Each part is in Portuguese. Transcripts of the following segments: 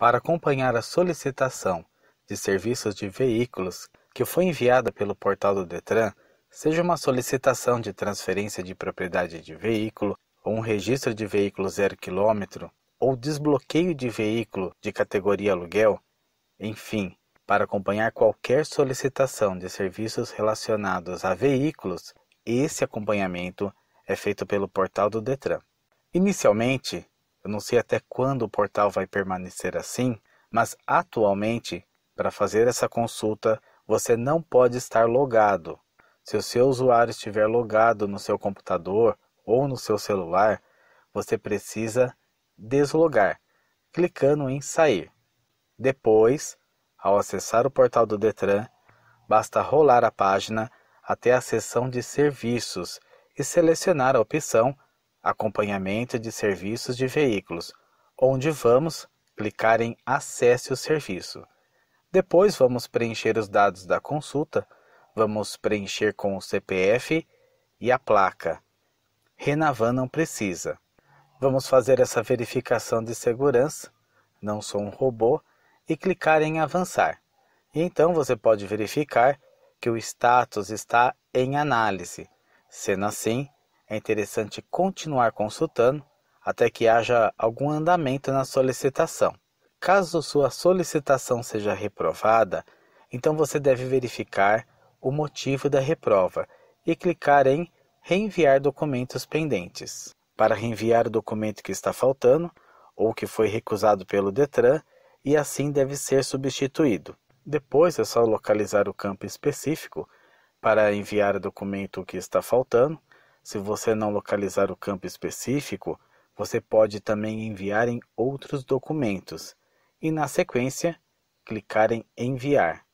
para acompanhar a solicitação de serviços de veículos que foi enviada pelo portal do Detran, seja uma solicitação de transferência de propriedade de veículo ou um registro de veículo zero quilômetro ou desbloqueio de veículo de categoria aluguel, enfim, para acompanhar qualquer solicitação de serviços relacionados a veículos, esse acompanhamento é feito pelo portal do Detran. Inicialmente, eu não sei até quando o portal vai permanecer assim, mas atualmente, para fazer essa consulta, você não pode estar logado. Se o seu usuário estiver logado no seu computador ou no seu celular, você precisa deslogar, clicando em sair. Depois, ao acessar o portal do Detran, basta rolar a página até a seção de serviços e selecionar a opção acompanhamento de serviços de veículos, onde vamos clicar em Acesse o serviço. Depois vamos preencher os dados da consulta, vamos preencher com o CPF e a placa. Renavan não precisa. Vamos fazer essa verificação de segurança, não sou um robô, e clicar em avançar. E então você pode verificar que o status está em análise. Sendo assim, é interessante continuar consultando até que haja algum andamento na solicitação. Caso sua solicitação seja reprovada, então você deve verificar o motivo da reprova e clicar em Reenviar documentos pendentes. Para reenviar o documento que está faltando ou que foi recusado pelo Detran e assim deve ser substituído. Depois é só localizar o campo específico para enviar o documento que está faltando se você não localizar o campo específico, você pode também enviar em outros documentos e, na sequência, clicar em Enviar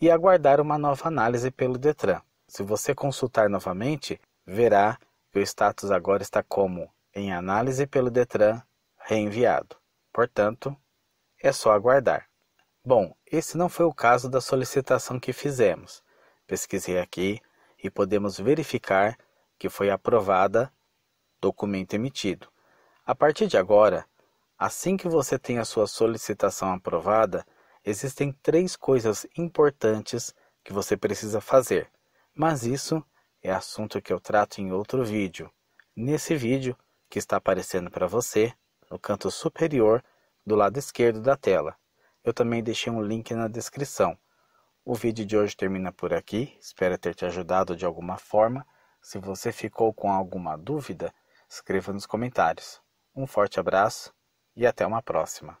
e aguardar uma nova análise pelo Detran. Se você consultar novamente, verá que o status agora está como em análise pelo Detran reenviado. Portanto, é só aguardar. Bom, esse não foi o caso da solicitação que fizemos. Pesquisei aqui e podemos verificar que foi aprovada, documento emitido. A partir de agora, assim que você tem a sua solicitação aprovada, existem três coisas importantes que você precisa fazer. Mas isso é assunto que eu trato em outro vídeo. Nesse vídeo que está aparecendo para você, no canto superior do lado esquerdo da tela. Eu também deixei um link na descrição. O vídeo de hoje termina por aqui, espero ter te ajudado de alguma forma. Se você ficou com alguma dúvida, escreva nos comentários. Um forte abraço e até uma próxima.